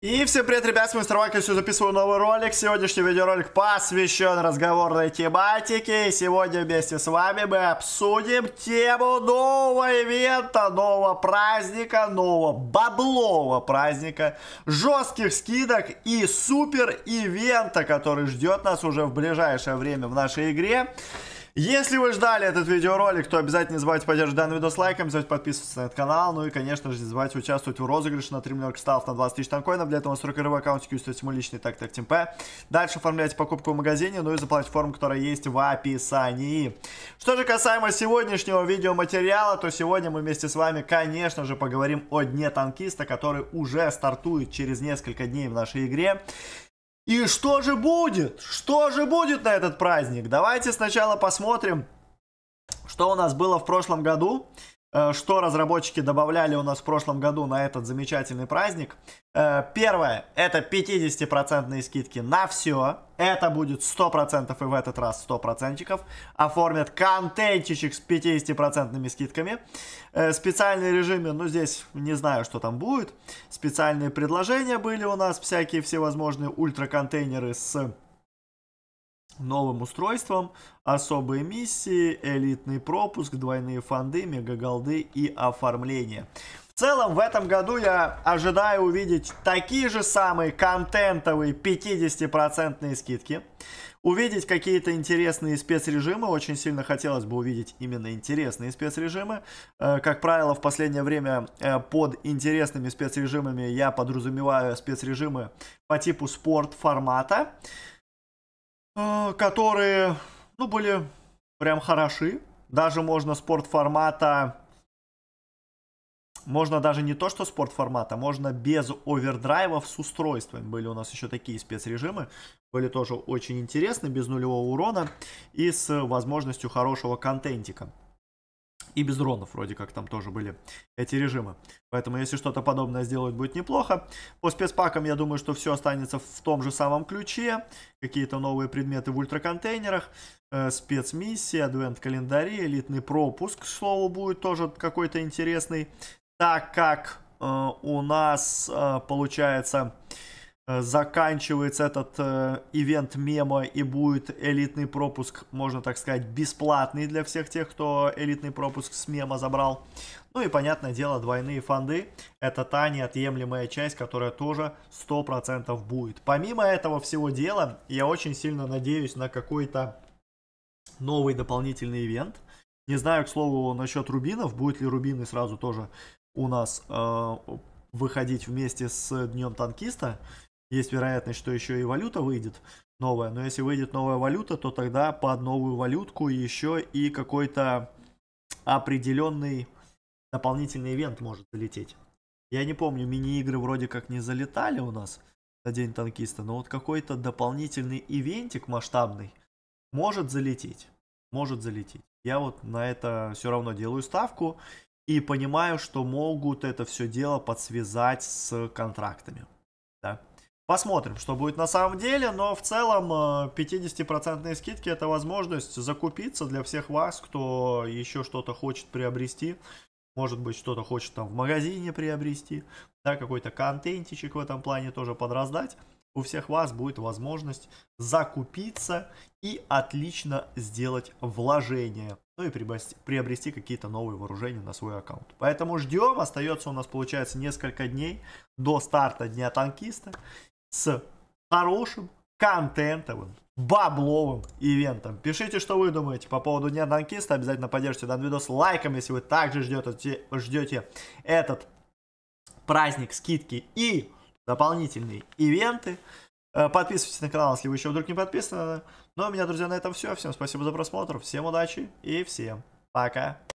И всем привет, ребят, с вами Старвайк, все записываю новый ролик. Сегодняшний видеоролик посвящен разговорной тематике. И сегодня вместе с вами мы обсудим тему нового ивента, нового праздника, нового баблового праздника, жестких скидок и супер ивента, который ждет нас уже в ближайшее время в нашей игре. Если вы ждали этот видеоролик, то обязательно не забывайте поддерживать данный видос лайком, обязательно подписываться на этот канал, ну и, конечно же, не забывайте участвовать в розыгрыше на 3 миллиона кристаллов на 20 тысяч танкоинов, для этого у нас 40 рв аккаунтики есть личный так так ТМП. Дальше оформляйте покупку в магазине, ну и заплатить форму, которая есть в описании. Что же касаемо сегодняшнего видеоматериала, то сегодня мы вместе с вами, конечно же, поговорим о Дне Танкиста, который уже стартует через несколько дней в нашей игре. И что же будет? Что же будет на этот праздник? Давайте сначала посмотрим, что у нас было в прошлом году. Э, что разработчики добавляли у нас в прошлом году на этот замечательный праздник. Э, первое, это 50% скидки на все. Это будет 100% и в этот раз 100%. Оформят контентчик с 50% скидками. Э, специальные режимы, ну здесь не знаю, что там будет. Специальные предложения были у нас, всякие всевозможные ультра-контейнеры с новым устройством, особые миссии, элитный пропуск, двойные фонды, мегаголды и оформление. В целом, в этом году я ожидаю увидеть такие же самые контентовые 50% скидки. Увидеть какие-то интересные спецрежимы. Очень сильно хотелось бы увидеть именно интересные спецрежимы. Э, как правило, в последнее время э, под интересными спецрежимами я подразумеваю спецрежимы по типу спорт формата. Э, которые, ну, были прям хороши. Даже можно спорт формата... Можно даже не то, что спорт формата, можно без овердрайвов с устройствами. Были у нас еще такие спецрежимы, были тоже очень интересны, без нулевого урона и с возможностью хорошего контентика. И без дронов вроде как там тоже были эти режимы. Поэтому если что-то подобное сделать будет неплохо. По спецпакам я думаю, что все останется в том же самом ключе. Какие-то новые предметы в ультраконтейнерах. Э, спецмиссии, адвент-календари, элитный пропуск, к слову, будет тоже какой-то интересный. Так как э, у нас э, получается... Э, заканчивается этот э, ивент мема и будет элитный пропуск, можно так сказать, бесплатный для всех тех, кто элитный пропуск с мема забрал. Ну и, понятное дело, двойные фонды. Это та неотъемлемая часть, которая тоже 100% будет. Помимо этого всего дела, я очень сильно надеюсь на какой-то новый дополнительный ивент. Не знаю, к слову, насчет рубинов. Будет ли рубины сразу тоже у нас э, выходить вместе с Днем Танкиста. Есть вероятность, что еще и валюта выйдет новая. Но если выйдет новая валюта, то тогда под новую валютку еще и какой-то определенный дополнительный ивент может залететь. Я не помню, мини-игры вроде как не залетали у нас на День танкиста, но вот какой-то дополнительный ивентик масштабный может залететь. Может залететь. Я вот на это все равно делаю ставку и понимаю, что могут это все дело подсвязать с контрактами. Да. Посмотрим, что будет на самом деле, но в целом 50% э, скидки это возможность закупиться для всех вас, кто еще что-то хочет приобрести. Может быть, что-то хочет там в магазине приобрести, да, какой-то контентичек в этом плане тоже подраздать. У всех вас будет возможность закупиться и отлично сделать вложение. Ну и приобрести, приобрести какие-то новые вооружения на свой аккаунт. Поэтому ждем. Остается у нас, получается, несколько дней до старта Дня Танкиста с хорошим контентовым, бабловым ивентом. Пишите, что вы думаете по поводу Дня Данкиста. Обязательно поддержите данный видос лайком, если вы также ждете, ждете этот праздник, скидки и дополнительные ивенты. Э, подписывайтесь на канал, если вы еще вдруг не подписаны. Ну, а у меня, друзья, на этом все. Всем спасибо за просмотр, всем удачи и всем пока.